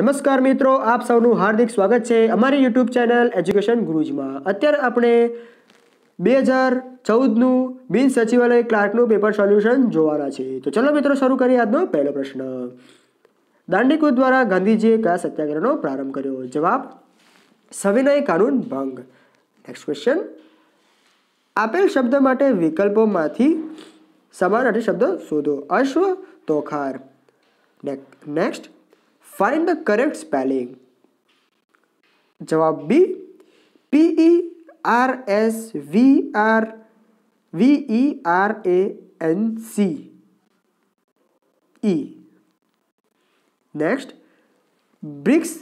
નમસ્કાર મિત્રો આપ સૌનું હાર્દિક સ્વાગત છે અમારી યુટ્યુબ ચેનલ એજ્યુકેશન ગુરુજીમાં અત્યારે આપણે બે હજાર ચૌદનું બિન સચિવાલય ક્લાર્કનું પેપર સોલ્યુશન જોવાના છે તો ચલો મિત્રો શરૂ કરીએ આજનો પહેલો પ્રશ્ન દાંડીકૂદ દ્વારા ગાંધીજીએ કયા સત્યાગ્રહનો પ્રારંભ કર્યો જવાબ સવિનય કાનૂન ભંગ નેક્સ્ટ ક્વેશ્ચન આપેલ શબ્દ માટે વિકલ્પોમાંથી સમાન સમાનાર્થી શબ્દ શોધો અશ્વ તોખાર next find the correct spelling જવાબ B P E R S V R V E R A N C E next BRICS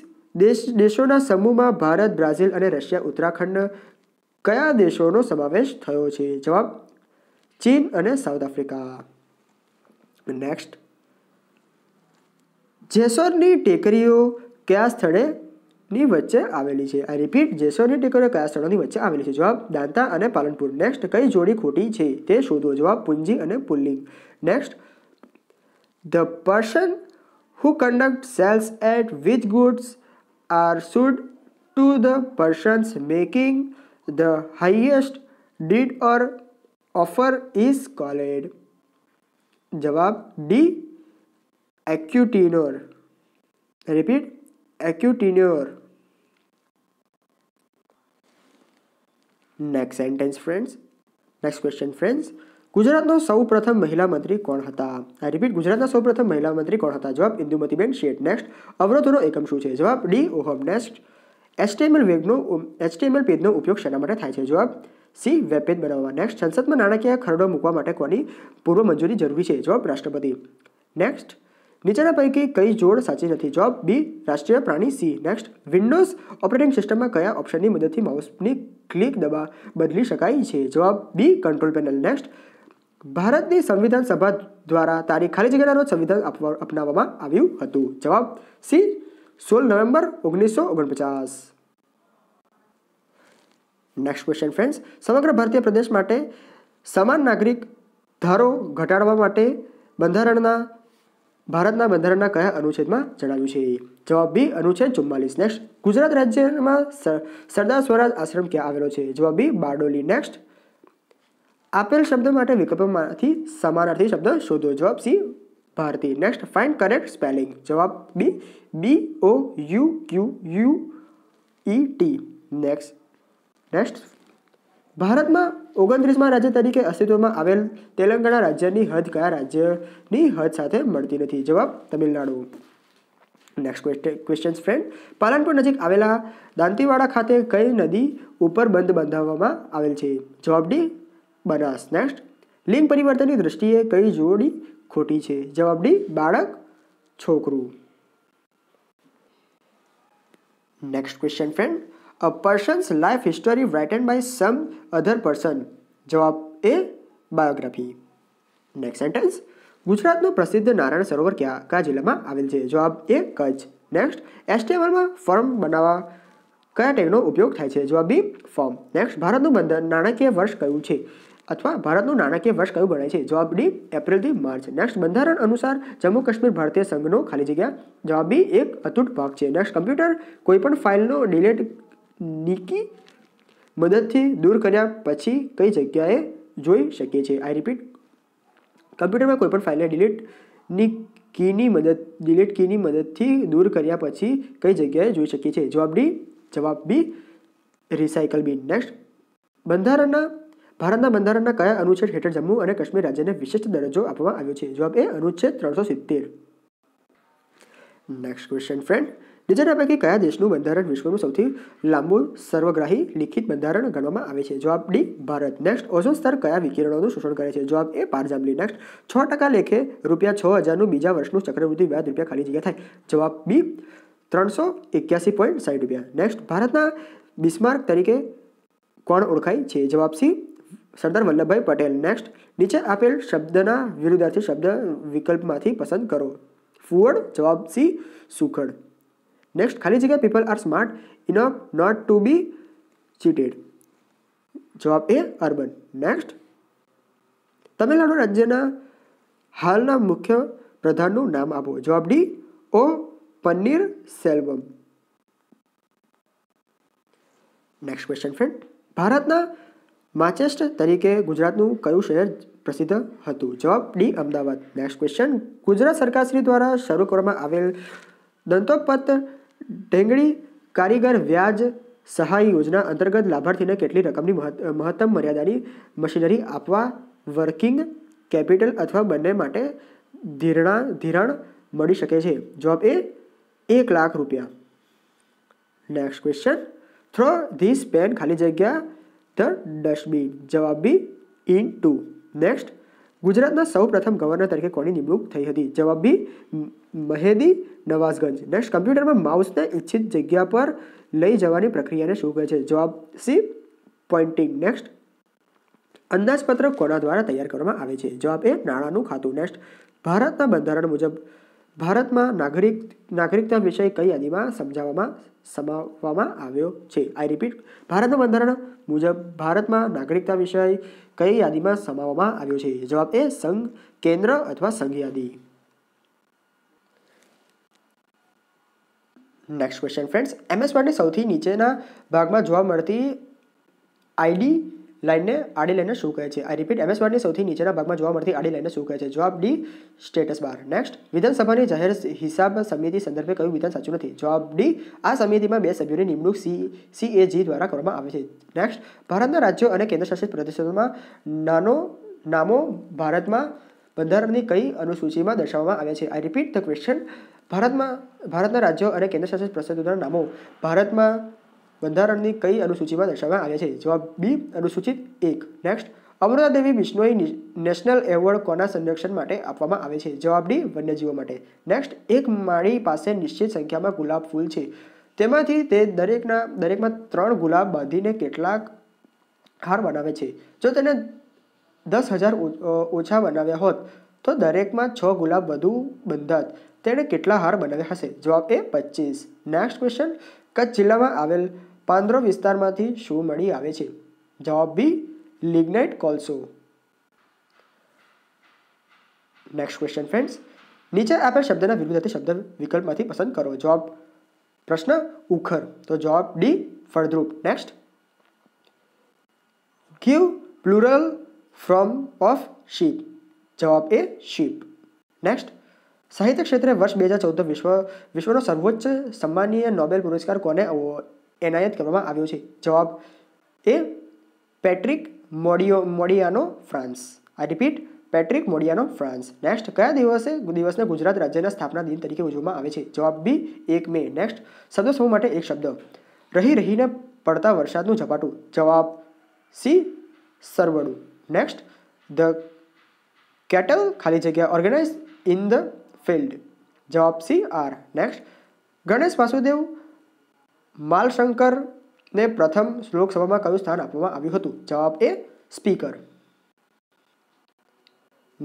દેશ દેશોના સમૂહમાં ભારત બ્રાઝિલ અને રશિયા ઉત્તરાખંડ કયા દેશોનો સમાવેશ થયો છે જવાબ ચીન અને સાઉથ આફ્રિકા નેક્સ્ટ જેસોરની ટેકરીઓ કયા સ્થળેની વચ્ચે આવેલી છે આ રિપીટ જેસોરની ટેકરીઓ કયા સ્થળોની વચ્ચે આવેલી છે જવાબ દાંતા અને પાલનપુર નેક્સ્ટ કઈ જોડી ખોટી છે તે શોધો જવાબ પુંજી અને પુલ્લિંગ next the person who conduct sales at with goods are sold to the persons making the highest bid or offer is called જવાબ D acutenure. Repeat acutenure. Next sentence friends next question friends ગુજરાતનો સૌપ્રથમ મહિલા મંત્રી કોણ હતા આ repeat ગુજરાતના સૌપ્રથમ મહિલા મંત્રી કોણ હતા જવાબ ઇન્દુમતીબેન શેઠ નેક્સ્ટ અવરોધોનો એકમ શું છે જવાબ ડી ઓહમ નેક્સ્ટ એચટીએમએલ વેગનો એચટીએમએલ પેજનો ઉપયોગ શેના માટે થાય છે જવાબ સી વેબ પેજ બનાવવા નેક્સ્ટ સંસદમાં નાણાકીય ખરડો મૂકવા માટે કોની પૂર્વ મંજૂરી જરૂરી છે જવાબ રાષ્ટ્રપતિ નેક્સ્ટ નીચેના પૈકી કઈ જોડ સાચી નથી જોબ બી રાષ્ટ્રીય પ્રાણી સી નેક્સ્ટ વિન્ડોઝ ઓપરેટિંગ સિસ્ટમમાં કયા ઓપ્શનની મદદથી માઉસની ક્લિક દબા બદલી શકાય છે જવાબ બી કંટ્રોલ પેનલ નેક્સ્ટ ભારતની સંવિધાન સભા દ્વારા તારીખ ખાલી જગ્યાનો સંવિધાન અપનાવવામાં આવ્યું હતું જવાબ સી સોળ નવેમ્બર ઓગણીસો ઓગણપચાસ નેક્સ્ટ ક્વેશ્ચન ફ્રેન્ડ્સ સમગ્ર ભારતીય પ્રદેશ માટે સમાન નાગરિક ધારો ઘટાડવા માટે બંધારણના ભારતના બંધારણના કયા અનુચ્છેદમાં જણાવ્યું છે જવાબ બી અનુચ્છેદ ચુમ્માલીસ નેક્સ્ટ ગુજરાત રાજ્યમાં સરદાર સ્વરાજ આશ્રમ ક્યાં આવેલો છે જવાબ બી બારડોલી નેક્સ્ટ આપેલ શબ્દ માટે વિકલ્પમાંથી સમાનાર્થી શબ્દ શોધો જવાબ સી ભારતી નેક્સ્ટ ફાઇન્ડ કરેક્ટ સ્પેલિંગ જવાબ B B O U Q U E T next next ભારતમાં ઓગણત્રીસમાં રાજ્ય તરીકે અસ્તિત્વમાં આવેલ તેલંગાણા રાજ્યની હદ કયા રાજ્યની હદ સાથે મળતી નથી જવાબ Tamil Nadu next question friend Palanpur નજીક આવેલા દાંતીવાડા ખાતે કઈ નદી ઉપર બંધ બંધાવવામાં આવેલ છે જવાબ ડી બનાસ નેક્સ્ટ લિંગ પરિવર્તનની દ્રષ્ટિએ કઈ જોડી ખોટી છે જવાબ ડી બાળક છોકરું next question friend a persons life history written by some other person જવાબ એ બાયોગ્રાફી નેક્સ્ટ સેન્ટેન્સ ગુજરાતનું પ્રસિદ્ધ નારાયણ સરોવર ક્યાં કયા જિલ્લામાં આવેલ છે જવાબ એ કચ્છ નેક્સ્ટ એસટીએમએલમાં ફોર્મ બનાવવા કયા ટેગનો ઉપયોગ થાય છે જવાબ બી ફોર્મ નેક્સ્ટ ભારતનું બંધ નાણાકીય વર્ષ કયું છે અથવા ભારતનું નાણાકીય વર્ષ કયું ગણાય છે જવાબ ડી એપ્રિલથી માર્ચ નેક્સ્ટ બંધારણ અનુસાર જમ્મુ કાશ્મીર ભારતીય સંઘનો ખાલી જગ્યા જવાબ બી એક અતૂટ ભાગ છે નેક્સ્ટ કમ્પ્યુટર કોઈપણ ફાઇલનો ડિલેટ નિકી મદદથી દૂર કર્યા પછી કઈ જગ્યાએ જોઈ શકીએ છીએ આઈ રિપીટ કમ્પ્યુટરમાં કોઈપણ ફાઇલને ડિલીટની કીની મદદ ડિલીટ કીની મદદથી દૂર કર્યા પછી કઈ જગ્યાએ જોઈ શકીએ છીએ જવાબ ડી જવાબ બી રિસાયકલ બી નેક્સ્ટ બંધારણના ભારતના બંધારણના કયા અનુચ્છેદ હેઠળ જમ્મુ અને કાશ્મીર રાજ્યને વિશિષ્ટ દરજ્જો આપવામાં આવ્યો છે જવાબ એ અનુચ્છેદ ત્રણસો સિત્તેર નેક્સ્ટ ક્વેશ્ચન ફ્રેન્ડ નીચેના પૈકી કયા દેશનું બંધારણ વિશ્વનું સૌથી લાંબુ સર્વગ્રાહી લિખિત બંધારણ ગણવામાં આવે છે જવાબ ડી ભારત નેક્સ્ટ ઓઝોન સ્તર કયા વિકિરણોનું શોષણ કરે છે જવાબ એ પારજાંબલી નેક્સ્ટ છ ટકા લેખે રૂપિયા છ હજારનું બીજા વર્ષનું ચક્રવૃદ્ધિ વ્યાજ રૂપિયા ખાલી જગ્યા થાય જવાબ બી ત્રણસો એક્યાસી પોઈન્ટ સાઠ રૂપિયા નેક્સ્ટ ભારતના બિસ્માર્ક તરીકે કોણ ઓળખાય છે જવાબ સી સરદાર વલ્લભભાઈ પટેલ નેક્સ્ટ નીચે આપેલ શબ્દના વિરુદ્ધાર્થી શબ્દ વિકલ્પમાંથી પસંદ કરો ફુવડ જવાબ સી સુખડ નેક્સ્ટ ખાલી જગ્યા people are smart enough not to be cheated જવાબ એ અર્બન નેક્સ્ટ તમિલનાડુ રાજ્યના હાલના મુખ્ય પ્રધાનનું નામ આપો જવાબ D O Panneer Selvam next question friend ભારતના માચેસ્ટ તરીકે ગુજરાતનું કયું શહેર પ્રસિદ્ધ હતું જવાબ D Ahmedabad next question Gujarat સરકારશ્રી દ્વારા શરૂ કરવામાં આવેલ દંતોપત ઢેંગડી કારીગર વ્યાજ સહાય યોજના અંતર્ગત લાભાર્થીને કેટલી રકમની મહત્તમ મર્યાદાની મશીનરી આપવા વર્કિંગ કેપિટલ અથવા બંને માટે ધીરણા ધિરાણ મળી શકે છે જવાબ એ એક લાખ રૂપિયા next question throw this pen ખાલી જગ્યા ધ ડસ્ટબિન જવાબ બી ઇન ટુ નેક્સ્ટ ગુજરાતના સૌ પ્રથમ ગવર્નર તરીકે કોની નિમણૂક થઈ હતી જવાબ બી મહેદી નવાઝગંજ નેક્સ્ટ કમ્પ્યુટરમાં માઉસને ઇચ્છિત જગ્યા પર લઈ જવાની પ્રક્રિયાને શું કહે છે જવાબ સી પોઇન્ટિંગ નેક્સ્ટ અંદાજપત્ર કોના દ્વારા તૈયાર કરવામાં આવે છે જવાબ એ નાણાંનું ખાતું નેક્સ્ટ ભારતના બંધારણ મુજબ ભારતમાં નાગરિક નાગરિકતા વિષય કઈ યાદીમાં સમજાવવામાં સમાવવામાં આવ્યો છે આઈ રિપીટ ભારતના બંધારણ મુજબ ભારતમાં નાગરિકતા વિષય કઈ યાદીમાં સમાવવામાં આવ્યો છે જવાબ એ સંઘ કેન્દ્ર અથવા સંઘ યાદી નેક્સ્ટ ક્વેશ્ચન ફ્રેન્ડ્સ એમએસ વર્ડની સૌથી નીચેના ભાગમાં જોવા મળતી આઈડી લાઇનને આડી લાઇનને શું કહે છે આઈ રિપીટ એમએસ વર્ડની સૌથી નીચેના ભાગમાં જોવા મળતી આડી લાઇનને શું કહે છે જવાબ ડી સ્ટેટસ બાર નેક્સ્ટ વિધાનસભાની જાહેર હિસાબ સમિતિ સંદર્ભે કયું વિધાન સાચું નથી જવાબ ડી આ સમિતિમાં બે સભ્યોની નિમણૂક સી સીએજી દ્વારા કરવામાં આવે છે નેક્સ્ટ ભારતના રાજ્યો અને કેન્દ્રશાસિત પ્રદેશોમાં નાનો નામો ભારતમાં બંધારણની કઈ અનુસૂચિમાં દર્શાવવામાં આવે છે આઈ રિપીટ ધ ક્વેશ્ચન ભારતમાં ભારતના રાજ્યો અને કેન્દ્રશાસિત પ્રદેશોના નામો ભારતમાં બંધારણની કઈ અનુસૂચિમાં દર્શાવવામાં આવે છે જવાબ બી અનુસૂચિત એક next Amrita Devi Bishnoi national award કોના સંરક્ષણ માટે આપવામાં આવે છે જવાબ ડી વન્યજીવો માટે નેક્સ્ટ એક માળી પાસે નિશ્ચિત સંખ્યામાં ગુલાબ ફૂલ છે તેમાંથી તે દરેકના દરેકમાં ત્રણ ગુલાબ બાંધીને કેટલાક હાર બનાવે છે જો તેને દસ હજાર ઓછા બનાવ્યા હોત તો દરેકમાં છ ગુલાબ વધુ બંધાત તેણે કેટલા હાર બનાવ્યા હશે જવાબ એ પચીસ નેક્સ્ટ ક્વેશ્ચન કચ્છ જિલ્લામાં આવેલ પાંદરો વિસ્તારમાંથી શું મળી આવે છે જવાબ બી લિગ્નાઇટ કોલસો નેક્સ્ટ ક્વેશ્ચન ફ્રેન્ડ્સ નીચે આપેલ શબ્દના વિરુદ્ધ શબ્દ વિકલ્પમાંથી પસંદ કરો જવાબ પ્રશ્ન ઉખર તો જવાબ ડી ફળદ્રુપ next give plural form of sheep જવાબ એ શીપ નેક્સ્ટ સાહિત્ય ક્ષેત્રે વર્ષ બે હજાર ચૌદ વિશ્વ વિશ્વનો સર્વોચ્ચ સન્માનીય નોબેલ પુરસ્કાર કોને એનાયત કરવામાં આવ્યો છે જવાબ A Patrick Modiano Modiano France I repeat Patrick Modiano France next કયા દિવસે દિવસને ગુજરાત રાજ્યના સ્થાપના દિન તરીકે ઉજવવામાં આવે છે જવાબ બી એક મે નેક્સ્ટ શબ્દ સમૂહ માટે એક શબ્દ રહી રહીને પડતા વરસાદનું ઝપાટું જવાબ સી સરવડું નેક્સ્ટ ધ કેટલ ખાલી જગ્યા ઓર્ગેનાઇઝ ઇન ધ ફિલ્ડ જવાબ C R next Ganesh Vasudev માલશંકરને પ્રથમ લોકસભામાં કયું સ્થાન આપવામાં આવ્યું હતું જવાબ A speaker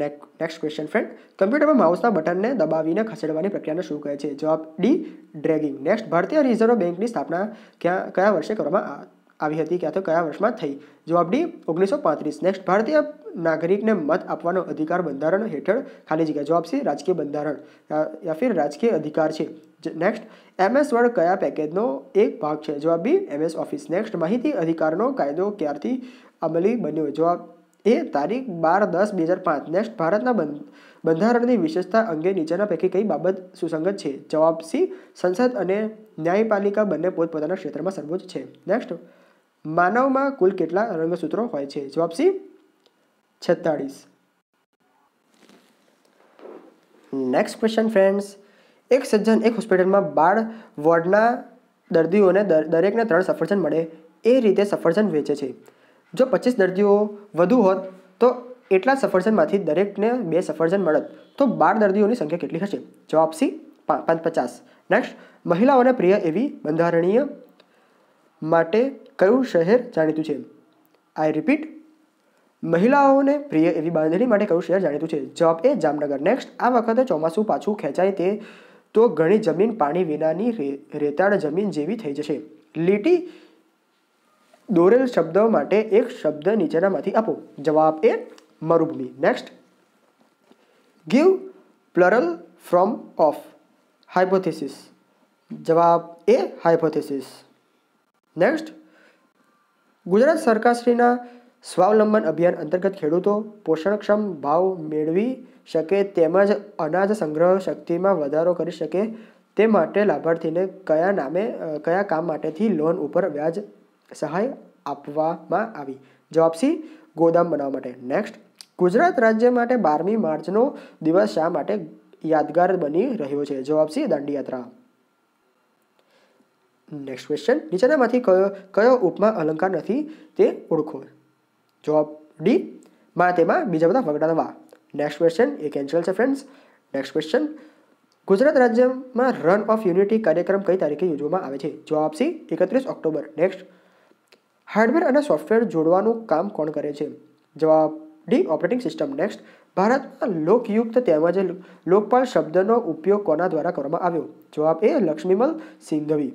next question friend કમ્પ્યુટરમાં માઉસના બટનને દબાવીને ખસેડવાની પ્રક્રિયાને શું કહે છે જવાબ ડી ડ્રેગિંગ નેક્સ્ટ ભારતીય રિઝર્વ બેંકની સ્થાપના ક્યાં કયા વર્ષે કરવામાં આવી હતી ક્યાં તો કયા વર્ષમાં થઈ જવાબ ડી ઓગણીસો પાંત્રીસ નેક્સ્ટ ભારતીય નાગરિકને મત આપવાનો અધિકાર બંધારણ હેઠળ ખાલી જગ્યા જવાબ છે રાજકીય બંધારણ યા ફિર રાજકીય અધિકાર છે નેક્સ્ટ એમએસ વર્ડ કયા પેકેજનો એક ભાગ છે જવાબ બી એમએસ ઓફિસ નેક્સ્ટ માહિતી અધિકારનો કાયદો ક્યારથી અમલી બન્યો જવાબ એ તારીખ બાર દસ બે હજાર પાંચ નેક્સ્ટ ભારતના બંધારણની વિશેષતા અંગે નીચેના પૈકી કઈ બાબત સુસંગત છે જવાબ સી સંસદ અને ન્યાયપાલિકા બંને પોતપોતાના ક્ષેત્રમાં સર્વોચ્ચ છે નેક્સ્ટ માનવમાં કુલ કેટલા રંગસૂત્રો હોય છે જવાબ સી છેતાળીસ નેક્સ્ટ ક્વેશ્ચન ફ્રેન્ડ્સ એક સજ્જન એક હોસ્પિટલમાં બાળ વોર્ડના દર્દીઓને દરેકને ત્રણ સફરજન મળે એ રીતે સફરજન વેચે છે જો પચીસ દર્દીઓ વધુ હોત તો એટલા સફરજનમાંથી દરેકને બે સફરજન મળત તો બાળ દર્દીઓની સંખ્યા કેટલી હશે જવાબ સી પચાસ નેક્સ્ટ મહિલાઓને પ્રિય એવી બંધારણીય માટે કયું શહેર જાણીતું છે આઈ રિપીટ મહિલાઓને પ્રિય એવી બાંધણી માટે કયું શહેર જાણીતું છે જવાબ એ જામનગર નેક્સ્ટ આ વખતે ચોમાસું પાછું ખેંચાય તે તો ઘણી જમીન પાણી વિનાની રેતાળ જમીન જેવી થઈ જશે લીટી દોરેલ શબ્દ માટે એક શબ્દ નીચેનામાંથી આપો જવાબ એ મરુભૂમિ next give plural form of hypothesis જવાબ એ હાઇપોથેસિસ નેક્સ્ટ ગુજરાત સરકારશ્રીના સ્વાવલંબન અભિયાન અંતર્ગત ખેડૂતો પોષણક્ષમ ભાવ મેળવી શકે તેમજ અનાજ સંગ્રહ શક્તિમાં વધારો કરી શકે તે માટે લાભાર્થીને કયા નામે કયા કામ માટેથી લોન ઉપર વ્યાજ સહાય આપવામાં આવી જવાબ સી ગોદામ બનાવવા માટે નેક્સ્ટ ગુજરાત રાજ્ય માટે બારમી માર્ચનો દિવસ શા માટે યાદગાર બની રહ્યો છે જવાબ સી દાંડીયાત્રા નેક્સ્ટ ક્વેશ્ચન નીચેનામાંથી કયો કયો ઉપમા અલંકાર નથી તે ઓળખો જવાબ ડી માં તેમાં બીજા બધા વગડા નવા નેક્સ્ટ ક્વેશ્ચન એ કેન્સલ છે ફ્રેન્ડ્સ નેક્સ્ટ ક્વેશ્ચન ગુજરાત રાજ્યમાં રન ઓફ યુનિટી કાર્યક્રમ કઈ તારીખે યોજવામાં આવે છે જવાબ સી એકત્રીસ ઓક્ટોબર નેક્સ્ટ હાર્ડવેર અને સોફ્ટવેર જોડવાનું કામ કોણ કરે છે જવાબ ડી ઓપરેટિંગ સિસ્ટમ નેક્સ્ટ ભારતમાં લોકયુક્ત તેમજ લોકપાલ શબ્દનો ઉપયોગ કોના દ્વારા કરવામાં આવ્યો જવાબ એ લક્ષ્મીમલ સિંધવી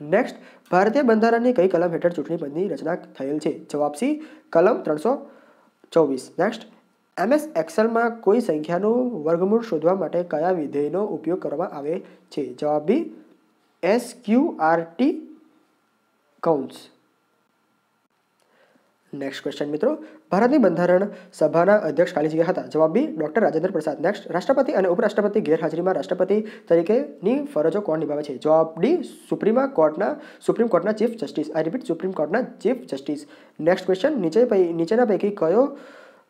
નેક્સ્ટ ભારતીય બંધારણની કઈ કલમ હેઠળ ચૂંટણી પંચની રચના થયેલ છે જવાબ સી કલમ ત્રણસો ચોવીસ નેક્સ્ટ એમએસ એક્સેલમાં કોઈ સંખ્યાનું વર્ગમૂળ શોધવા માટે કયા વિધેયનો ઉપયોગ કરવામાં આવે છે જવાબ B S Q R T કૌન્સ નેક્સ્ટ ક્વેશ્ચન મિત્રો ભારતની બંધારણ સભાના અધ્યક્ષ ખાલી જગ્યા હતા જવાબ બી ડોક્ટર રાજેન્દ્ર પ્રસાદ નેક્સ્ટ રાષ્ટ્રપતિ અને ઉપરાષ્ટ્રપતિ ગેરહાજરીમાં રાષ્ટ્રપતિ તરીકેની ફરજો કોણ નિભાવે છે જવાબ ડી સુપ્રીમ કોર્ટના સુપ્રીમ કોર્ટના chief justice I repeat supreme કોર્ટના ચીફ જસ્ટિસ નેક્સ્ટ ક્વેશ્ચન નીચે નીચેના પૈકી કયો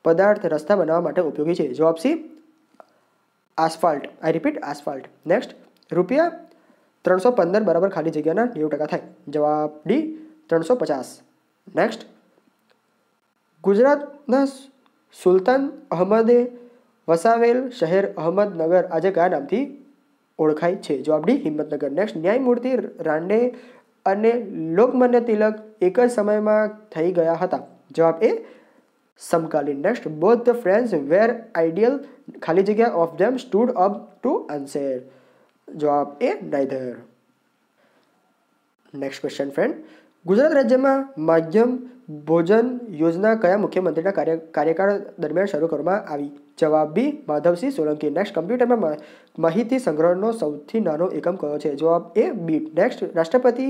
પદાર્થ રસ્તા બનાવવા માટે ઉપયોગી છે જવાબ C asphalt I repeat asphalt next રૂપિયા ત્રણસો પંદર બરાબર ખાલી જગ્યાના નેવું ટકા થાય જવાબ ડી ત્રણસો પચાસ નેક્સ્ટ ગુજરાતના સુલતાન અહમદે વસાવેલ શહેર અહમદનગર આજે કયા નામથી ઓળખાય છે જવાબડી હિંમતનગર નેક્સ્ટ ન્યાયમૂર્તિ રાંડે અને લોકમાન્ય તિલક એક જ સમયમાં થઈ ગયા હતા જવાબ એ સમકાલીન next both the friends were ideal ખાલી જગ્યા of them stood up to answer જવાબ A neither next question friend Gujarat રાજ્યમાં માધ્યમ ભોજન યોજના કયા મુખ્યમંત્રીના કાર્ય કાર્યકાળ દરમિયાન શરૂ કરવામાં આવી જવાબ બી માધવસિંહ સોલંકી નેક્સ્ટ કમ્પ્યુટરમાં માહિતી સંગ્રહનો સૌથી નાનો એકમ કયો છે જવાબ એ બી નેક્સ્ટ રાષ્ટ્રપતિ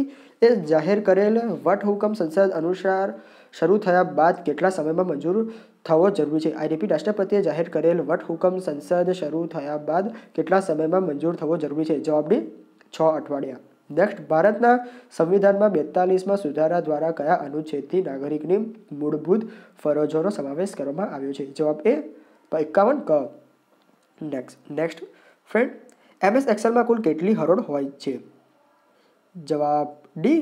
એ જાહેર કરેલ વટહુકમ સંસદ અનુસાર શરૂ થયા બાદ કેટલા સમયમાં મંજૂર થવો જરૂરી છે આઈ આઈડીપી રાષ્ટ્રપતિએ જાહેર કરેલ વટહુકમ સંસદ શરૂ થયા બાદ કેટલા સમયમાં મંજૂર થવો જરૂરી છે જવાબ ડી છ અઠવાડિયા નેક્સ્ટ ભારતના સંવિધાનમાં બેતાલીસમાં સુધારા દ્વારા કયા અનુચ્છેદથી નાગરિકની મૂળભૂત ફરજોનો સમાવેશ કરવામાં આવ્યો છે જવાબ એ એકાવન ક નેક્સ્ટ નેક્સ્ટ ફ્રેન્ડ એમએસ એક્સેલમાં કુલ કેટલી હરોળ હોય છે જવાબ ડી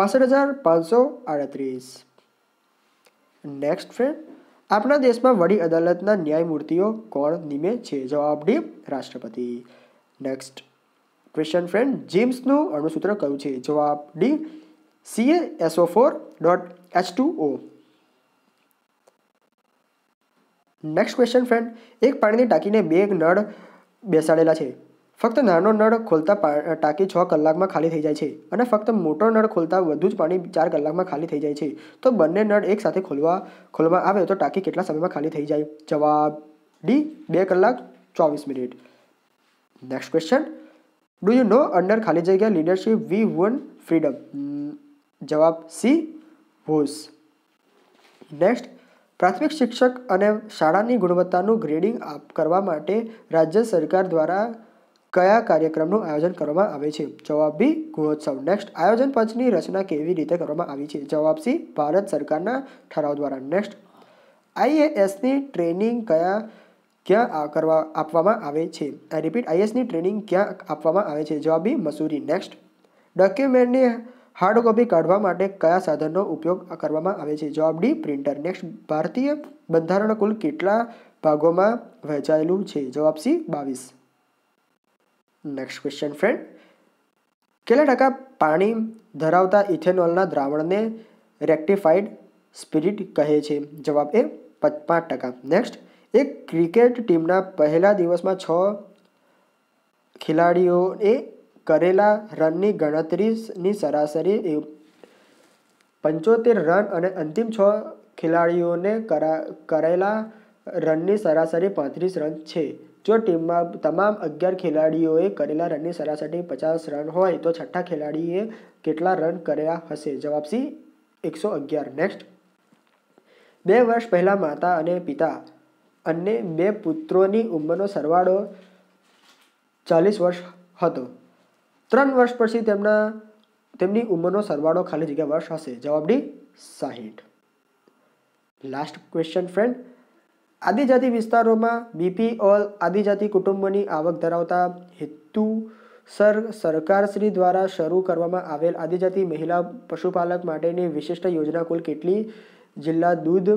પાસઠ હજાર પાંચસો આડત્રીસ નેક્સ્ટ ફ્રેન્ડ આપણા દેશમાં વડી અદાલતના ન્યાયમૂર્તિઓ કોણ નિમે છે જવાબ ડી રાષ્ટ્રપતિ નેક્સ્ટ ક્વેશ્ચન ફ્રેન્ડ જીમ્સનું અણુસૂત્ર કયું છે જવાબ D CA SO four dot H two O next question friend એક પાણીની ટાંકીને બે નળ બેસાડેલા છે ફક્ત નાનો નળ ખોલતા ટાંકી છ કલાકમાં ખાલી થઈ જાય છે અને ફક્ત મોટો નળ ખોલતા વધુ જ પાણી ચાર કલાકમાં ખાલી થઈ જાય છે તો બંને નળ એકસાથે ખોલવા ખોલવામાં આવે તો ટાંકી કેટલા સમયમાં ખાલી થઈ જાય જવાબ ડી બે કલાક ચોવીસ minute next question do you know under ખાલી જગ્યા લીડરશીપ વી વન ફ્રીડમ જવાબ સી હોસ નેક્સ્ટ પ્રાથમિક શિક્ષક અને શાળાની ગુણવત્તાનું ગ્રેડિંગ આપ કરવા માટે રાજ્ય સરકાર દ્વારા કયા કાર્યક્રમનું આયોજન કરવામાં આવે છે જવાબ બી ગુણોત્સવ નેક્સ્ટ આયોજન પંચની રચના કેવી રીતે કરવામાં આવી છે જવાબ સી ભારત સરકારના ઠરાવ દ્વારા નેક્સ્ટ આઈએએસની ટ્રેનિંગ કયા ક્યાં કરવા આપવામાં આવે છે આઈ રિપીટ આઈએસની ટ્રેનિંગ ક્યાં આપવામાં આવે છે જવાબ મસૂરી નેક્સ્ટ ડોક્યુમેન્ટની હાર્ડ કોપી કાઢવા માટે કયા સાધનનો ઉપયોગ કરવામાં આવે છે જવાબ ડી પ્રિન્ટર નેક્સ્ટ ભારતીય બંધારણ કુલ કેટલા ભાગોમાં વહેંચાયેલું છે જવાબ સી બાવીસ નેક્સ્ટ ક્વેશ્ચન ફ્રેન્ડ કેટલા ટકા પાણી ધરાવતા ઇથેનોલના દ્રાવણને રેક્ટિફાઈડ સ્પિરિટ કહે છે જવાબ એ પાંચ ટકા નેક્સ્ટ એક ક્રિકેટ ટીમના પહેલા દિવસમાં છ ખેલાડીઓએ કરેલા રનની ગણતરીની સરાસરી પંચોતેર રન અને અંતિમ છ ખેલાડીઓને કરેલા રનની સરાસરી પાંત્રીસ રન છે જો ટીમમાં તમામ અગિયાર ખેલાડીઓએ કરેલા રનની સરાસરી પચાસ રન હોય તો છઠ્ઠા ખેલાડીએ કેટલા રન કર્યા હશે જવાબ સી એકસો અગિયાર નેક્સ્ટ બે વર્ષ પહેલાં માતા અને પિતા અને બે પુત્રોની ઉંમરનો સરવાળો ચાલીસ વર્ષ હતો ત્રણ વર્ષ પછી તેમના તેમની ઉંમરનો સરવાળો ખાલી જગ્યા વર્ષ હશે જવાબ ડી સાહીઠ લાસ્ટ ક્વેશ્ચન ફ્રેન્ડ આદિજાતિ વિસ્તારોમાં બીપી ઓલ આદિજાતિ કુટુંબોની આવક ધરાવતા હેતુ સર સરકારશ્રી દ્વારા શરૂ કરવામાં આવેલ આદિજાતિ મહિલા પશુપાલક માટેની વિશિષ્ટ યોજના કુલ કેટલી જિલ્લા દૂધ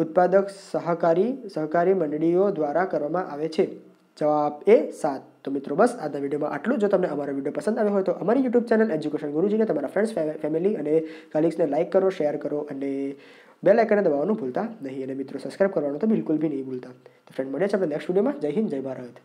ઉત્પાદક સહકારી સહકારી મંડળીઓ દ્વારા કરવામાં આવે છે જવાબ એ સાત તો મિત્રો બસ આજના વિડીયોમાં આટલું જો તમને અમારો વિડીયો પસંદ આવ્યો હોય તો અમારી યુટ્યુબ ચેનલ એજ્યુકેશન ગુરુજીને તમારા ફ્રેન્ડ્સ ફેમિલી અને કલીગ્સને લાઇક કરો શેર કરો અને બેલ આઇકનને દબાવવાનું ભૂલતા નહીં અને મિત્રો સબસ્ક્રાઇબ કરવાનું તો બિલકુલ બી નહીં ભૂલતા તો ફ્રેન્ડ મળ્યા છે આપણે નેક્સ્ટ વિડીયોમાં જય હિન્દ જય ભારત